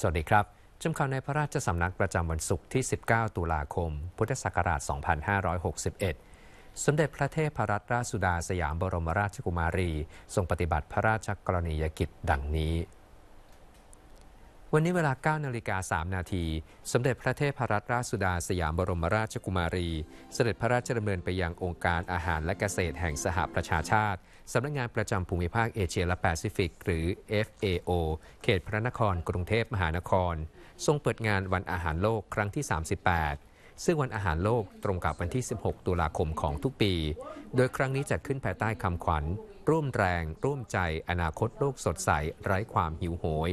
สวัสดีครับ จำข่าวในพระราชสำนักประจำวันศุกร์ที่ 19 ตุลาคม พุทธศักราช 2561 สมเด็จพระเทพรัตนราชสุดาสยามบรมราชกุมารี ทรงปฏิบัติพระราชกรณียกิจดังนี้วันนี้เวลา9นาฬิกา3นาทีสมเด็จพระเทพรัตนราชสุดาสยามบรมราชกุมารีสเสด็จพระราชดำเนินไปยังองค์การอาหารและเกษตรแห่งสหประชาชาติ สำนักงงานประจำภูมิภาคเอเชียและแปซิฟิกหรือ FAO เขตพระนครกรุงเทพมหานคร ทรงเปิดงานวันอาหารโลกครั้งที่ 38 ซึ่งวันอาหารโลกตรงกับวันที่ 16 ตุลาคมของทุกปี โดยครั้งนี้จัดขึ้นภายใต้คำขวัญ ร่วมแรง ร่วมใจอนาคตโลกสดใสไร้ความหิวโหย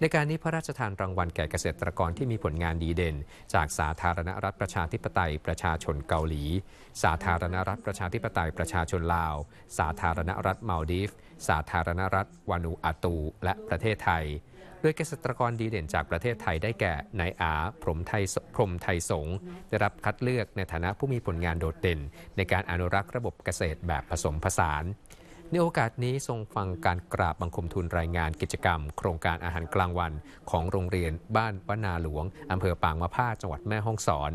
ในการนี้ พระราชทานรางวัลแก่เกษตรกรที่มีผลงานดีเด่น จากสาธารณรัฐประชาธิปไตยประชาชนเกาหลี สาธารณรัฐประชาธิปไตยประชาชนลาว สาธารณรัฐมาลดีฟ สาธารณรัฐวานูอาตู และประเทศไทยโดยเกษตรกรดีเด่นจากประเทศไทยได้แก่นายอาพรมไทยพรมไทยสงได้รับคัดเลือกในฐานะผู้มีผลงานโดดเด่น ในการอนุรักษ์ระบบเกษตรแบบผสมผสานในโอกาสนี้ทรงฟังการกราบบังคมทุนรายงานกิจกรรม โครงการอาหารกลางวันของโรงเรียนบ้านวนาหลวง อำเภอปางมะพ้าจังหวัดแม่ฮ่องสอน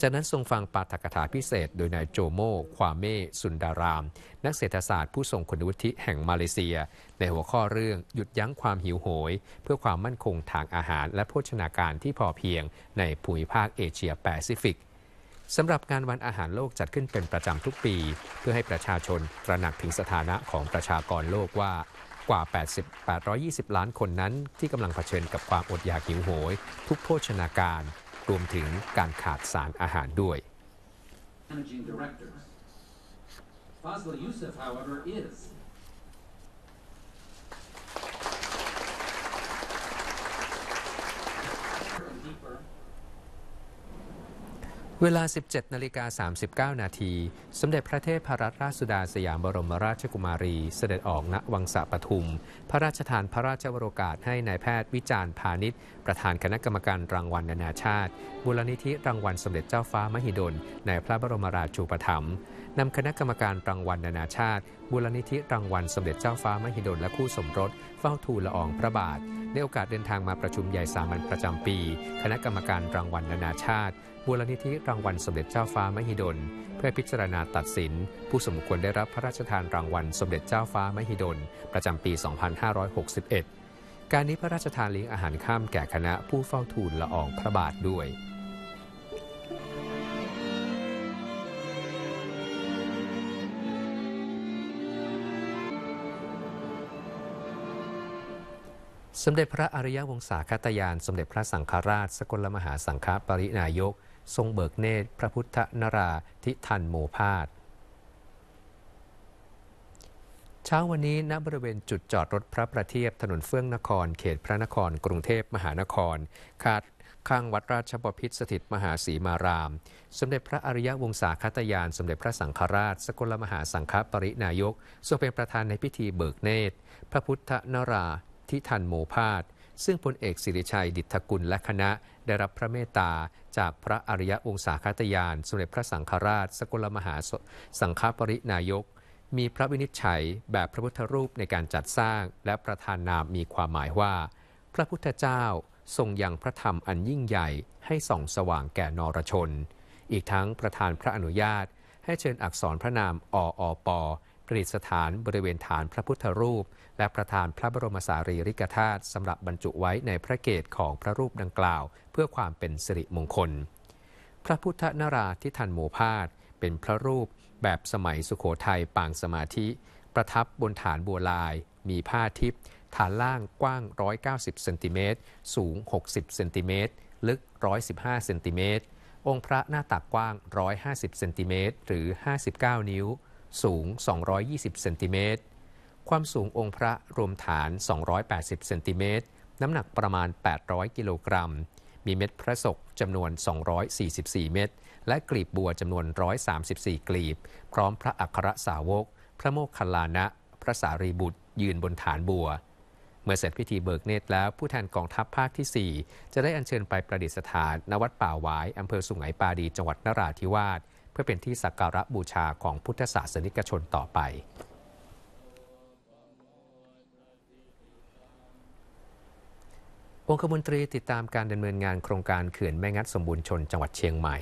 จากนั้นทรงฟังปาฐกถาพิเศษโดยนายโจโม ความเมสุนดาราม นักเศรษฐศาสตร์ผู้ทรงคุณวุฒิแห่งมาเลเซีย ในหัวข้อเรื่องหยุดยั้งความหิวโหย เพื่อความมั่นคงทางอาหาร และโภชนาการที่พอเพียง ในภูมิภาคเอเชียแปซิฟิกสำหรับงานวันอาหารโลกจัดขึ้นเป็นประจำทุกปี เพื่อให้ประชาชนตระหนักถึงสถานะของประชากรโลกว่ากว่า 80 820 ล้านคนนั้นที่กำลังเผชิญกับความอดอยากหิวโหย ทุกโภชนาการรวมถึงการขาดสารอาหารด้วย m however, is เวลา 17 นาฬิกา39 นาที สมเด็จพระเทพรัตนราชสุดาสยามบรมราชกุมารี เสด็จออกณวังสะปทุม พระราชทานพระราชวโรกาสให้นายแพทย์วิจารณ์พาณิชย์ประธานคณะกรรมการรางวัลนานาชาติบุลนิธิรางวัลสมเด็จเจ้าฟ้ามหิดล ในพระบรมราชูปถัมภ์ นำคณะกรรมการรางวัลนานาชาติบุลนิธิรางวัลสมเด็จเจ้าฟ้ามหิดล และคู่สมรสเฝ้าทูลละอองพระบาท ในโอกาสเดินทางมาประชุมใหญ่สามัญประจำปี คณะกรรมการรางวัลนานาชาติมูลนิธิรางวัลสมเด็จเจ้าฟ้ามหิดล เพื่อพิจารณาตัดสิน ผู้สมควรได้รับพระราชทานรางวัล สมเด็จเจ้าฟ้ามหิดลประจำปี 2561 การนี้พระราชทานเลี้ยงอาหารข้ามแก่คณะผู้เฝ้าทูลละอองพระบาทด้วย สมเด็จพระอริยวงศาคตยาน สมเด็จพระสังฆราช สกลมหาสังฆปรินายกทรงเบิกเนตร พระพุทธนราธิทันโมพาสเช้าวันนี้ณบริเวณจุดจอดรถพระประเทียบถนนเฟื่องนครเขตพระนครกรุงเทพมหานครคาด ข้างวัดราชบพิษสถิตมหาสีมาราม สมเด็จพระอริยวงศาคตยาน สมเด็จพระสังฆราช สกลมหาสังฆปรินายกทรงเป็นประธานในพิธีเบิกเนตร พระพุทธนราทิทันโมพาสซึ่งพลเอกสิริชัยดิตกุลและคณะได้รับพระเมตตา จากพระอริยองศาคตยานสมเด็จพระสังฆราช สกลมหาสังฆปรินายก มีพระวินิจฉัยแบบพระพุทธรูปในการจัดสร้างและประธานนามมีความหมายว่า พระพุทธเจ้าทรงยังพระธรรมอันยิ่งใหญ่ให้ส่องสว่างแก่นรชน อีกทั้งประธานพระอนุญาต ให้เชิญอักษรพระนามออปประดิษฐานบริเวณฐานพระพุทธรูป และประธานพระบรมสารีริกธาตุสำหรับบรรจุไว้ในพระเกศของพระรูปดังกล่าวเพื่อความเป็นสิริมงคล พระพุทธนราธิทันโมพาส เป็นพระรูปแบบสมัยสุขโขทัยปางสมาธิ ประทับบนฐานบัวลายมีผ้าทิพย์ฐานล่างกว้าง 190เซนติเมตรสูง 60เซนติเมตรลึก115เซนติเมตรองค์พระหน้าตักกว้าง150เซนติเมตรหรือ 59 นิ้วสูง 220 เซนติเมตร ความสูงองค์พระรวมฐาน 280 เซนติเมตร น้ำหนักประมาณ 800 กิโลกรัม มีเม็ดพระศกจำนวน 244 เม็ด และกลีบบัวจำนวน 134 กลีบ พร้อมพระอัครสาวก พระโมคคัลลานะ พระสารีบุตร ยืนบนฐานบัว เมื่อเสร็จพิธีเบิกเนตรแล้ว ผู้แทนกองทัพภาคที่ 4 จะได้อัญเชิญไปประดิษฐานณวัดป่าหวายอำเภอสุงไหงปาดีจังหวัดนราธิวาสพื่อเป็นที่สักการะบูชาของพุทธศาสนิกชนต่อไป องคมนตรีติดตามการดำเนินงานโครงการเขื่อนแม่งัดสมบูรณ์ชนจังหวัดเชียงใหม่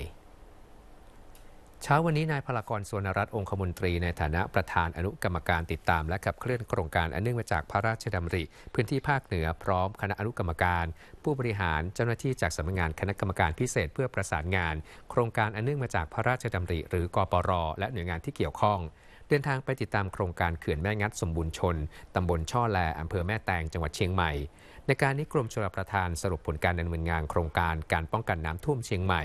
เช้าวันนี้นายพลากรสวนรัตน์องคมนตรีในฐานะประธานอนุกรรมการติดตาม และขับเคลื่อนโครงการอันเนื่องมาจากพระราชดำริ พื้นที่ภาคเหนือพร้อมคณะอนุกรรมการ ผู้บริหารเจ้าหน้าที่จากสำนักงานคณะกรรมการพิเศษเพื่อประสานงาน โครงการอันเนื่องมาจากพระราชดำริหรือกปรและหน่วยงานที่เกี่ยวข้องเดินทางไปติดตามโครงการเขื่อนแม่งัดสมบูรณ์ชนตำบลช่อแลอำเภอแม่แตงจังหวัดเชียงใหม่ในการนี้กรมชลประทานสรุปผลการดำเนินงานโครงการการป้องกันน้ำท่วมเชียงใหม่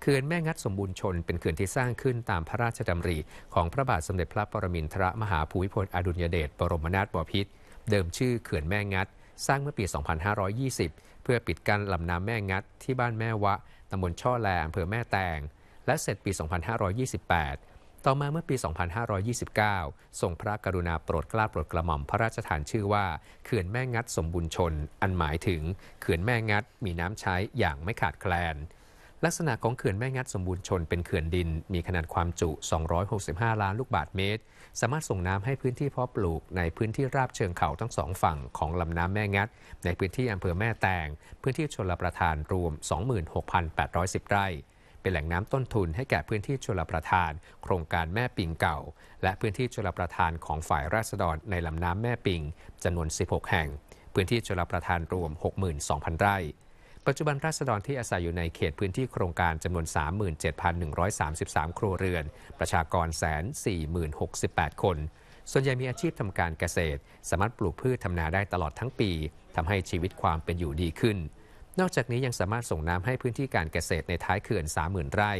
เขื่อนแม่งัดสมบูรณ์ชนเป็นเขื่อนที่สร้างขึ้นตามพระราชดำริของพระบาทสมเด็จพระปรมินทรมหาภูมิพลอดุลยเดชบรมนาถบพิตรเดิมชื่อเขื่อนแม่งัดสร้างเมื่อปี 2520 เพื่อปิดกั้นลำน้ำแม่งัดที่บ้านแม่วะตำบลช่อแลอำเภอแม่แตงและเสร็จปี 2528 ต่อมาเมื่อปี 2529 ทรงพระกรุณาโปรดกล้าโปรดกระหม่อมพระราชทานชื่อว่า เขื่อนแม่งัดสมบูรณ์ชน อันหมายถึงเขื่อนแม่งัดมีน้ำใช้อย่างไม่ขาดแคลนลักษณะของเขื่อนแม่งัดสมบูรณ์ชนเป็นเขื่อนดิน มีขนาดความจุ 265 ล้านลูกบาศก์เมตร สามารถส่งน้ำให้พื้นที่เพาะปลูกในพื้นที่ราบเชิงเขาทั้งสองฝั่งของลำน้ำแม่งัด ในพื้นที่อำเภอแม่แตงพื้นที่ชลประทานรวม 26,810 ไร่ เป็นแหล่งน้ำต้นทุนให้แก่พื้นที่ชลประทานโครงการแม่ปิงเก่า และพื้นที่ชลประทานของฝ่ายราษฎรในลำน้ำแม่ปิงจำนวน 16 แห่ง พื้นที่ชลประทานรวม 62,000 ไร่ปัจจุบันราษฎรที่อาศัยอยู่ในเขตพื้นที่โครงการจำนวน 37,133 ครัวเรือน ประชากรแสน4 6 8 คน ส่วนใหญ่มีอาชีพทำการเกษตร สามารถปลูกพืชทำนาได้ตลอดทั้งปี ทำให้ชีวิตความเป็นอยู่ดีขึ้น นอกจากนี้ยังสามารถส่งน้ำให้พื้นที่การเกษตรในท้ายเขื่อน30,000 ไร่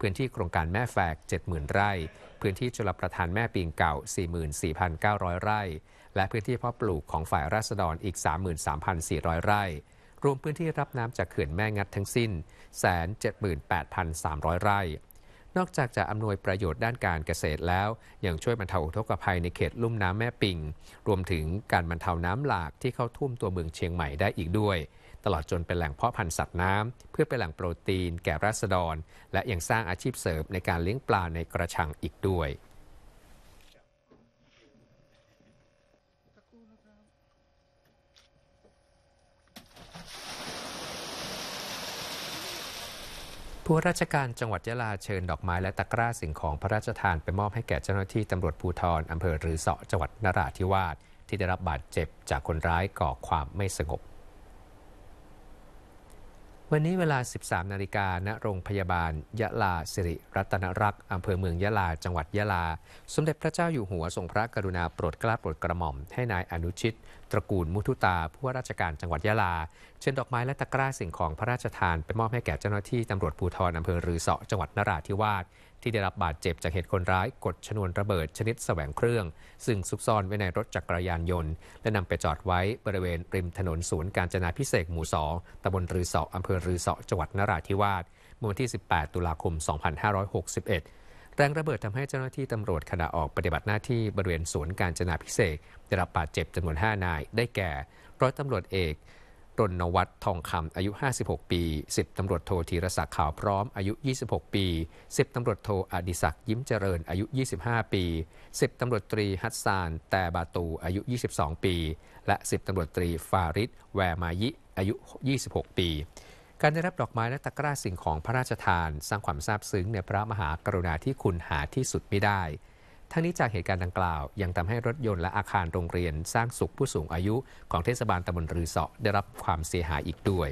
พื้นที่โครงการแม่แฝก70,000 ไร่ พื้นที่ชลประทานแม่ปิงเก่า 44,900 ไร่ และพื้นที่เพาะปลูกของฝ่ายราษฎรอีก 33,400 ไร่รวมพื้นที่รับน้ำจากเขื่อนแม่งัดทั้งสิ้น178,300 ไร่ นอกจากจะอำนวยประโยชน์ด้านการเกษตรแล้ว ยังช่วยบรรเทาอุทกภัยในเขตลุ่มน้ำแม่ปิง รวมถึงการบรรเทาน้ำหลากที่เข้าท่วมตัวเมืองเชียงใหม่ได้อีกด้วย ตลอดจนเป็นแหล่งเพาะพันธุ์สัตว์น้ำเพื่อเป็นแหล่งโปรตีน แก่ราษฎร และยังสร้างอาชีพเสริมในการเลี้ยงปลาในกระชังอีกด้วยผู้ราชการจังหวัดยะลาเชิญดอกไม้และตะกร้าสิ่งของพระราชทานไปมอบให้แก่เจ้าหน้าที่ตำรวจภูธรอำเภอรือเสาะจังหวัดนราธิวาสที่ได้รับบาดเจ็บจากคนร้ายก่อความไม่สงบวันนี้เวลา 13 นาฬิกา ณโรงพยาบาล ยะลาสิริ รัตนรักษ์ อำเภอเมืองยะลา จังหวัด ยะลา สมเด็จพระเจ้าอยู่หัวทรงพระกรุณาโปรดกล้าโปรดกระหม่อม ให้นายอนุชิต ตระกูลมุทุตาผู้ว่าราชการจังหวัด ยะลา เชิญดอกไม้และตะกร้าสิ่งของพระราชทานไปมอบให้แก่เจ้าหน้าที่ ตำรวจภูธรอำเภอรือเสาะ จังหวัดนราธิวาสที่ได้รับบาดเจ็บจากเหตุคนร้ายกดชนวนระเบิดชนิดสแสวงเครื่อง ซึ่งซุกซ่อนไว้ในรถจักรยานยนต์ และนำไปจอดไว้บริเวณริมถนนศูนย์การจนาพิเศษหมู่สองตำบลรือเสาออำเภอรือเสาะจังหวัดนราธิวาสเมื่อวันที่ 18 ตุลาคม 2561 แรงระเบิดทำให้เจ้าหน้าที่ตำรวจขณะออกปฏิบัติหน้าที่บริเวณศูนย์การจนาพิเศษได้รับบาดเจ็บจำนวน 5 นาย ได้แก่ ร้อยตำรวจเอกรณวัฒน์ทองคำ อายุ 56 ปี 10ตำรวจโทธีรศักดิ์ขาวพร้อม อายุ 26 ปี 10ตำรวจโทอดิศักดิ์ยิ้มเจริญอายุ 25 ปี 10ตำรวจตรี ฮัตซาน แต่บาตูอายุ 22 ปี และ 10ตำรวจตรีฟาริดแวมายิ อายุ 26 ปี การได้รับดอกไม้และตะกร้าสิ่งของพระราชทาน สร้างความซาบซึ้งในพระมหากรุณาธิคุณหาที่สุดไม่ได้ทั้งนี้จากเหตุการณ์ดังกล่าวยังทำให้รถยนต์และอาคารโรงเรียนสร้างสุขผู้สูงอายุของเทศบาลตำบลรือเสาะได้รับความเสียหายอีกด้วย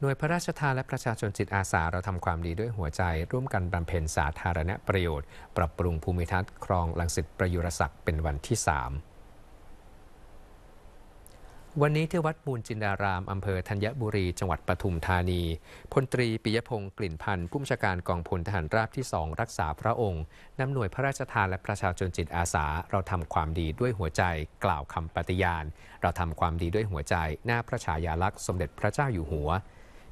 หน่วยพระราชทานและประชาชนจิตอาสาเราทำความดีด้วยหัวใจ ร่วมกันบำเพ็ญสาธารณประโยชน์ปรับปรุงภูมิทัศน์คลองลังสิตประยุรศักดิ์เป็นวันที่3วันนี้ที่วัดมูลจินดารามอำเภอธัญบุรีจังหวัดปทุมธานี พลตรีปิยพงศ์กลิ่นพันธ์ผู้บัญชาการกองพลทหารราบที่สองรักษาพระองค์นำหน่วยพระราชทานและประชาชนจิตอาสา เราทำความดีด้วยหัวใจ กล่าวคำปฏิญาณ เราทำความดีด้วยหัวใจ หน้าพระฉายาลักษณ์ สมเด็จพระเจ้าอยู่หัว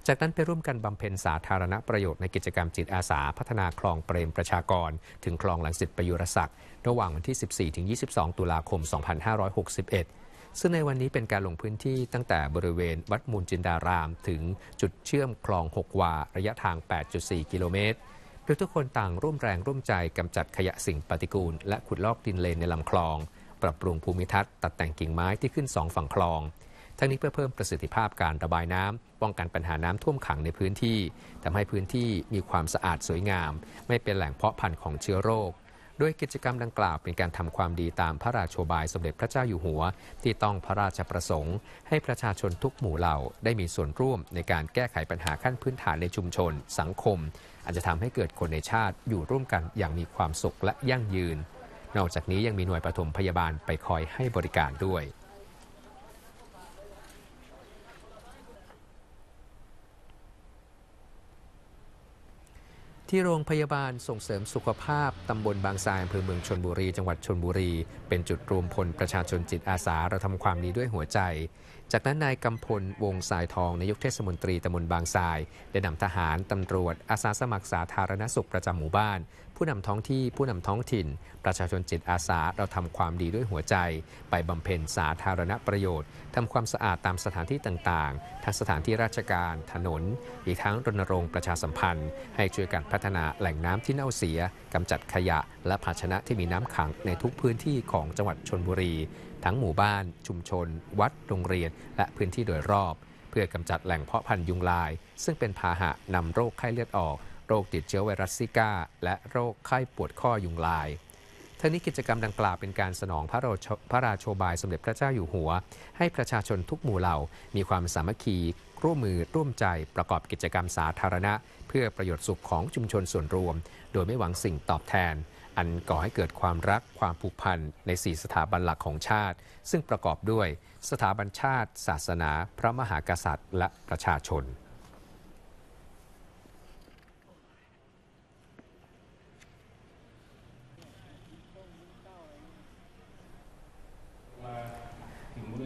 จากนั้นไปร่วมกันบำเพ็ญสาธารณประโยชน์ในกิจกรรมจิตอาสาพัฒนาคลองเปรมประชากร ถึงคลองหลังสิทธิประยุรศักดิ์ ระหว่างวันที่ 14-22 ตุลาคม 2561ซึ่งในวันนี้เป็นการลงพื้นที่ตั้งแต่บริเวณวัดมูลจินดารามถึงจุดเชื่อมคลอง 6วาระยะทาง 8.4 กิโลเมตรโดยทุกคนต่างร่วมแรงร่วมใจกำจัดขยะสิ่งปฏิกูล และขุดลอกดินเลนในลำคลอง ปรับปรุงภูมิทัศน์ตัดแต่งกิ่งไม้ที่ขึ้นสองฝั่งคลอง ทั้งนี้เพื่อเพิ่มประสิทธิภาพการระบายน้ำป้องกันปัญหาน้ำท่วมขังในพื้นที่ทำให้พื้นที่มีความสะอาดสวยงาม ไม่เป็นแหล่งเพาะพันธุ์ของเชื้อโรคโดยกิจกรรมดังกล่าวเป็นการทำความดีตามพระราชบายสมเด็จพระเจ้าอยู่หัว ที่ต้องพระราชประสงค์ ให้ประชาชนทุกหมู่เหล่าได้มีส่วนร่วมในการแก้ไขปัญหาขั้นพื้นฐานในชุมชนสังคม อาจจะทำให้เกิดคนในชาติอยู่ร่วมกันอย่างมีความสุขและยั่งยืน นอกจากนี้ยังมีหน่วยปฐมพยาบาลไปคอยให้บริการด้วยที่โรงพยาบาลส่งเสริมสุขภาพ ตำบลบางทรายอำเภอเมืองชนบุรี จังหวัดชนบุรี เป็นจุดรวมพลประชาชนจิตอาสาเราทำความดีด้วยหัวใจจากนั้น นายกำพลวงสายทองนายกเทศมนตรีตำบลบางทราย ได้นำทหารตำรวจอาสาสมัครสาธารณสุขประจำหมู่บ้าน ผู้นำท้องที่ผู้นำท้องถิ่น ประชาชนจิตอาสาเราทำความดีด้วยหัวใจไปบำเพ็ญสาธารณประโยชน์ทำความสะอาดตามสถานที่ต่าง ๆ ทั้งสถานที่ราชการ ถนน อีกทั้งรณรงค์ประชาสัมพันธ์ ให้ช่วยกันพัฒนาแหล่งน้ำที่เน่าเสียกำจัดขยะ และภาชนะที่มีน้ำขังในทุกพื้นที่ของจังหวัดชนบุรีทั้งหมู่บ้านชุมชน วัดโรงเรียนและพื้นที่โดยรอบ เพื่อกำจัดแหล่งเพาะพันธุ์ยุงลาย ซึ่งเป็นพาหะนำโรคไข้เลือดออก โรคติดเชื้อไวรัสซิก้า และโรคไข้ปวดข้อยุงลายทั้งนี้กิจกรรมดังกล่าว เป็นการสนองพระพระราโชบายสมเด็จพระเจ้าอยู่หัว ให้ประชาชนทุกหมู่เหล่ามีความสามัคคีร่วมมือร่วมใจประกอบกิจกรรมสาธารณะ เพื่อประโยชน์สุขของชุมชนส่วนรวม โดยไม่หวังสิ่งตอบแทนอันก่อให้เกิดความรักความผูกพันใน 4 สถาบันหลักของชาติ ซึ่งประกอบด้วยสถาบันชาติ ศาสนา พระมหากษัตริย์ และประชาชน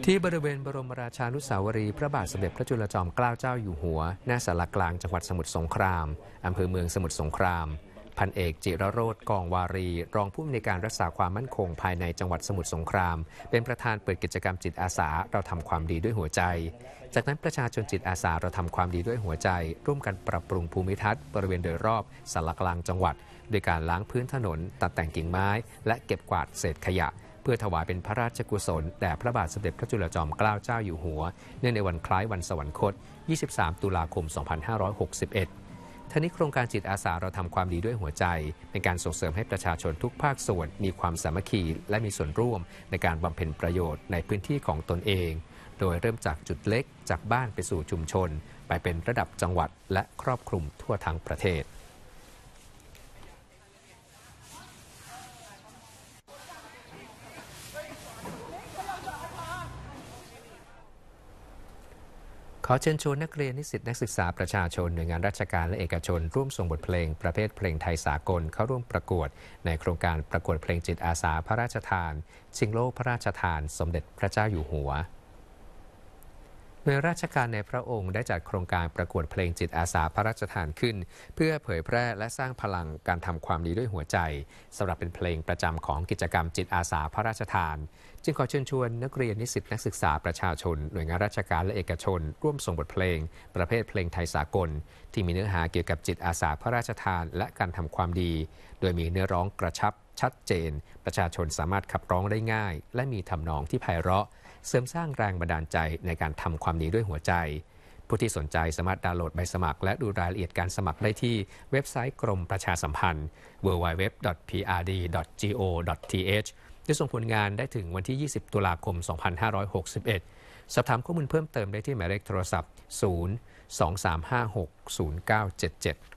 ที่บริเวณบรมราชานุสาวรีพระบาทสมเด็จพระจุลจอมเกล้าเจ้าอยู่หัวหน้าสารกลางจังหวัดสมุทรสงคราม อำเภอเมืองสมุทรสงครามพันเอกจิรโรธกองวารี รองผู้อำนวยการรักษาความมั่นคงภายในจังหวัดสมุทรสงคราม เป็นประธานเปิดกิจกรรมจิตอาสาเราทำความดีด้วยหัวใจ จากนั้นประชาชนจิตอาสาเราทำความดีด้วยหัวใจ ร่วมกันปรับปรุงภูมิทัศน์บริเวณโดยรอบสารกลางจังหวัดด้วยการล้างพื้นถนนตัดแต่งกิ่งไม้ และเก็บกวาดเศษขยะ เพื่อถวายเป็นพระราชกุศลแด่พระบาทสมเด็จพระจุลจอมเกล้าเจ้าอยู่หัวเนื่องในวันคล้ายวันสวรรคต 23 ตุลาคม 2561ทั้งนี้โครงการจิตอาสาเราทำความดีด้วยหัวใจเป็นการส่งเสริมให้ประชาชนทุกภาคส่วนมีความสามัคคีและมีส่วนร่วมในการบำเพ็ญประโยชน์ในพื้นที่ของตนเอง โดยเริ่มจากจุดเล็กจากบ้านไปสู่ชุมชน ไปเป็นระดับจังหวัดและครอบคลุมทั่วทั้งประเทศขอเชิญชวนนักเรียนนิสิตนักศึกษาประชาชนหน่วยงานราชการและเอกชนร่วมส่งบทเพลงประเภทเพลงไทยสากลเข้าร่วมประกวดในโครงการประกวดเพลงจิตอาสาพระราชทาน ชิงโลกพระราชทานสมเด็จพระเจ้าอยู่หัวน่ยราชการในพระองค์ได้จัดโครงการประกวดเพลงจิตอาสาพระราชทานขึ้น เพื่อเผยแพร่และสร้างพลังการทำความดีด้วยหัวใจสำหรับเป็นเพลงประจำของกิจกรรมจิตอาสาพระราชทาน จึงขอเชิญชวน นักเรียนนิสิตนักศึกษา ประชาชน หน่วยงานราชการและเอกชน ร่วมส่งบทเพลงประเภทเพลงไทยสากล ที่มีเนื้อหาเกี่ยวกับจิตอาสาพระราชทานและการทำความดี โดยมีเนื้อร้องกระชับ ชัดเจน ประชาชนสามารถขับร้องได้ง่าย และมีทำนองที่ไพเราะเสริมสร้างแรงบันดาลใจในการทำความดีด้วยหัวใจ ผู้ที่สนใจสามารถดาวน์โหลดใบสมัครและดูรายละเอียดการสมัครได้ที่เว็บไซต์กรมประชาสัมพันธ์ www.prd.go.th จะส่งผลงานได้ถึงวันที่ 20 ตุลาคม 2561 สอบถามข้อมูลเพิ่มเติมได้ที่หมายเลขโทรศัพท์ 0 2 3 5 6 0 9 7 7